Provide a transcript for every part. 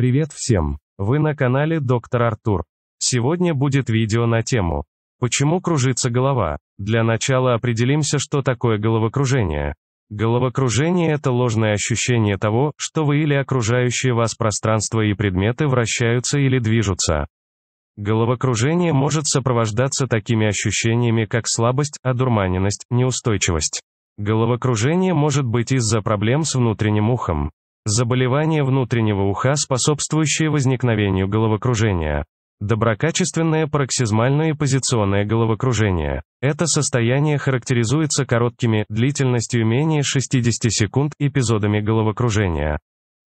Привет всем! Вы на канале Доктор Артур. Сегодня будет видео на тему «Почему кружится голова?». Для начала определимся, что такое головокружение. Головокружение – это ложное ощущение того, что вы или окружающее вас пространство и предметы вращаются или движутся. Головокружение может сопровождаться такими ощущениями, как слабость, одурманенность, неустойчивость. Головокружение может быть из-за проблем с внутренним ухом. Заболевания внутреннего уха, способствующие возникновению головокружения. Доброкачественное пароксизмальное и позиционное головокружение. Это состояние характеризуется короткими, длительностью менее 60 секунд, эпизодами головокружения.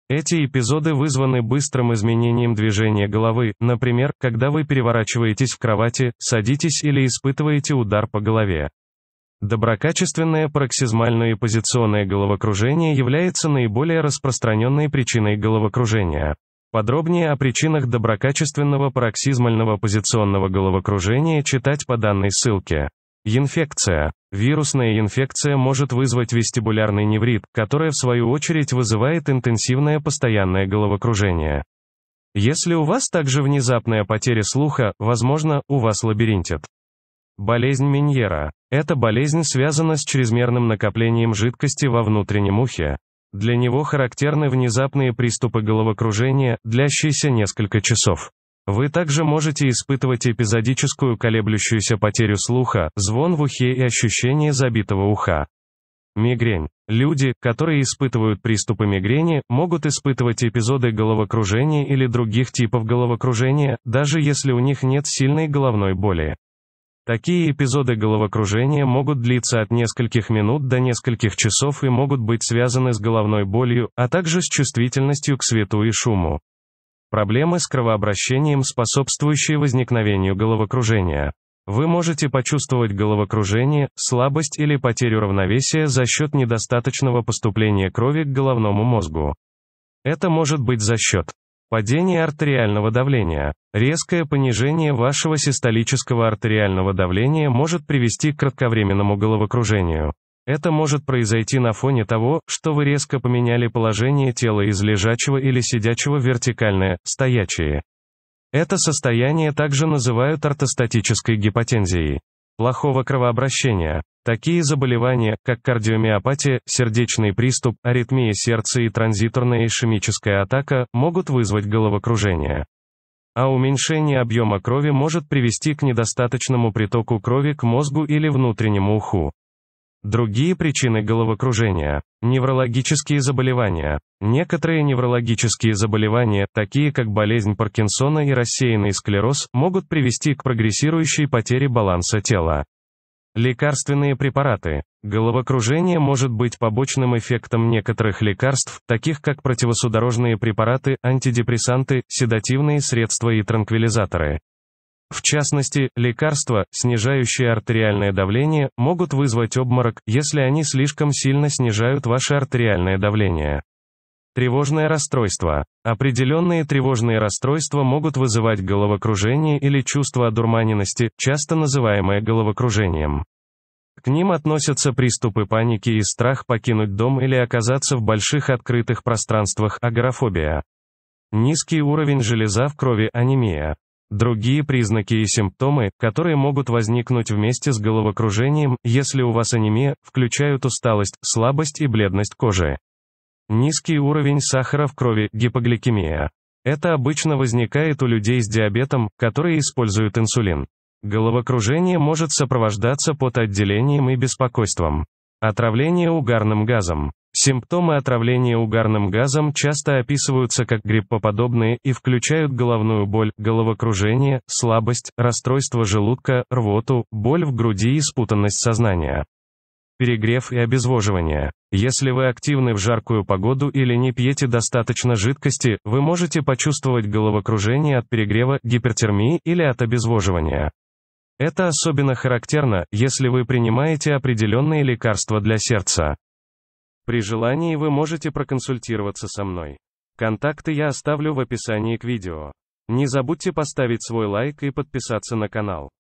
Эти эпизоды вызваны быстрым изменением движения головы, например, когда вы переворачиваетесь в кровати, садитесь или испытываете удар по голове. Доброкачественное пароксизмальное и позиционное головокружение является наиболее распространенной причиной головокружения. Подробнее о причинах доброкачественного пароксизмального позиционного головокружения читать по данной ссылке. Инфекция. Вирусная инфекция может вызвать вестибулярный неврит, которая в свою очередь вызывает интенсивное постоянное головокружение. Если у вас также внезапная потеря слуха, возможно, у вас лабиринтит. Болезнь Миньера. Эта болезнь связана с чрезмерным накоплением жидкости во внутреннем ухе. Для него характерны внезапные приступы головокружения, длящиеся несколько часов. Вы также можете испытывать эпизодическую колеблющуюся потерю слуха, звон в ухе и ощущение забитого уха. Мигрень. Люди, которые испытывают приступы мигрени, могут испытывать эпизоды головокружения или других типов головокружения, даже если у них нет сильной головной боли. Такие эпизоды головокружения могут длиться от нескольких минут до нескольких часов и могут быть связаны с головной болью, а также с чувствительностью к свету и шуму. Проблемы с кровообращением, способствующие возникновению головокружения. Вы можете почувствовать головокружение, слабость или потерю равновесия за счет недостаточного поступления крови к головному мозгу. Это может быть за счет Падение артериального давления. Резкое понижение вашего систолического артериального давления может привести к кратковременному головокружению. Это может произойти на фоне того, что вы резко поменяли положение тела из лежачего или сидячего в вертикальное, стоячее. Это состояние также называют ортостатической гипотензией. Плохого кровообращения. Такие заболевания, как кардиомиопатия, сердечный приступ, аритмия сердца и транзиторная ишемическая атака, могут вызвать головокружение. А уменьшение объема крови может привести к недостаточному притоку крови к мозгу или внутреннему уху. Другие причины головокружения. Неврологические заболевания. Некоторые неврологические заболевания, такие как болезнь Паркинсона и рассеянный склероз, могут привести к прогрессирующей потере баланса тела. Лекарственные препараты. Головокружение может быть побочным эффектом некоторых лекарств, таких как противосудорожные препараты, антидепрессанты, седативные средства и транквилизаторы. В частности, лекарства, снижающие артериальное давление, могут вызвать обморок, если они слишком сильно снижают ваше артериальное давление. Тревожное расстройство. Определенные тревожные расстройства могут вызывать головокружение или чувство одурманенности, часто называемое головокружением. К ним относятся приступы паники и страх покинуть дом или оказаться в больших открытых пространствах, агорафобия. Низкий уровень железа в крови, анемия. Другие признаки и симптомы, которые могут возникнуть вместе с головокружением, если у вас анемия, включают усталость, слабость и бледность кожи. Низкий уровень сахара в крови, гипогликемия. Это обычно возникает у людей с диабетом, которые используют инсулин. Головокружение может сопровождаться потоотделением и беспокойством. Отравление угарным газом. Симптомы отравления угарным газом часто описываются как гриппоподобные и включают головную боль, головокружение, слабость, расстройство желудка, рвоту, боль в груди и спутанность сознания перегрев и обезвоживание. Если вы активны в жаркую погоду или не пьете достаточно жидкости, вы можете почувствовать головокружение от перегрева, гипертермии или от обезвоживания. Это особенно характерно, если вы принимаете определенные лекарства для сердца. При желании вы можете проконсультироваться со мной. Контакты я оставлю в описании к видео. Не забудьте поставить свой лайк и подписаться на канал.